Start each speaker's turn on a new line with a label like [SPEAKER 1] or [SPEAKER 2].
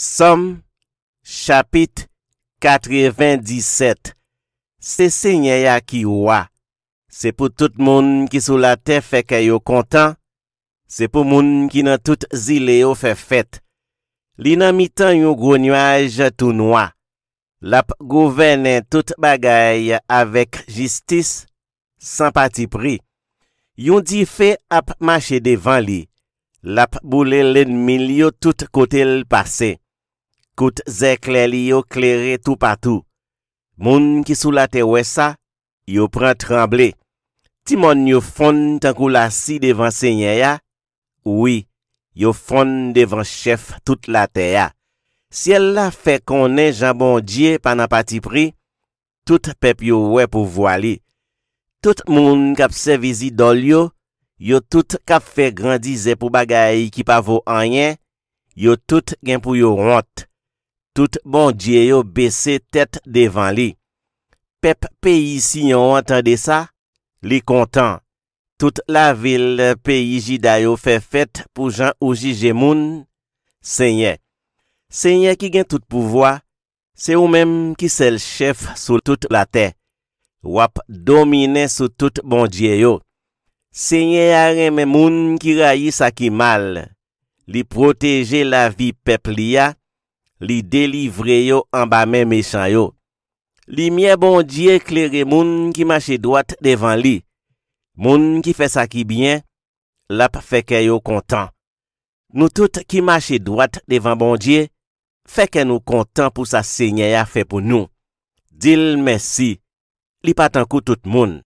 [SPEAKER 1] SOM, CHAPIT, 97 Se se nye ya ki wwa, se pou tout moun ki sou la te fè kè yo kontan, se pou moun ki nan tout zile yo fè fèt. Li nan mi tan yon gounwaj tou nwa. Lap gouvenen tout bagay avèk jistis, san pati pri. Yon di fè ap mache devan li. Lap boule len mil yo tout kote l'pase. kout zè kler li yo klerè tou patou. Moun ki sou la te wè sa, yo pran tremble. Ti moun yo fon tan kou la si devan se nye ya, oui, yo fon devan chef tout la te ya. Si el la fè konen jambon dje panan pati pri, tout pep yo wè pou vwa li. Tout moun kap se vizi dol yo, yo tout kap fè grandize pou bagay ki pa vo anyen, yo tout gen pou yo ront. tout bondye yo bese tete devan li. Pep peyi si yon wantande sa, li kontan. Tout la vil peyi ji dayo fe fet pou jan ouji jemoun, senye. Senye ki gen tout pouvoa, se ou menm ki sel chef sou tout la te. Wap domine sou tout bondye yo. Senye yare menmoun ki rayi sa ki mal. Li proteje la vi pepli ya, li delivre yo anba men me chan yo. Li miye bondye kleri moun ki mache dwat devan li. Moun ki fe sa ki byen, lap feke yo kontan. Nou tout ki mache dwat devan bondye, feke nou kontan pou sa se nye ya fe pou nou. Dil mesi, li patan kout tout moun.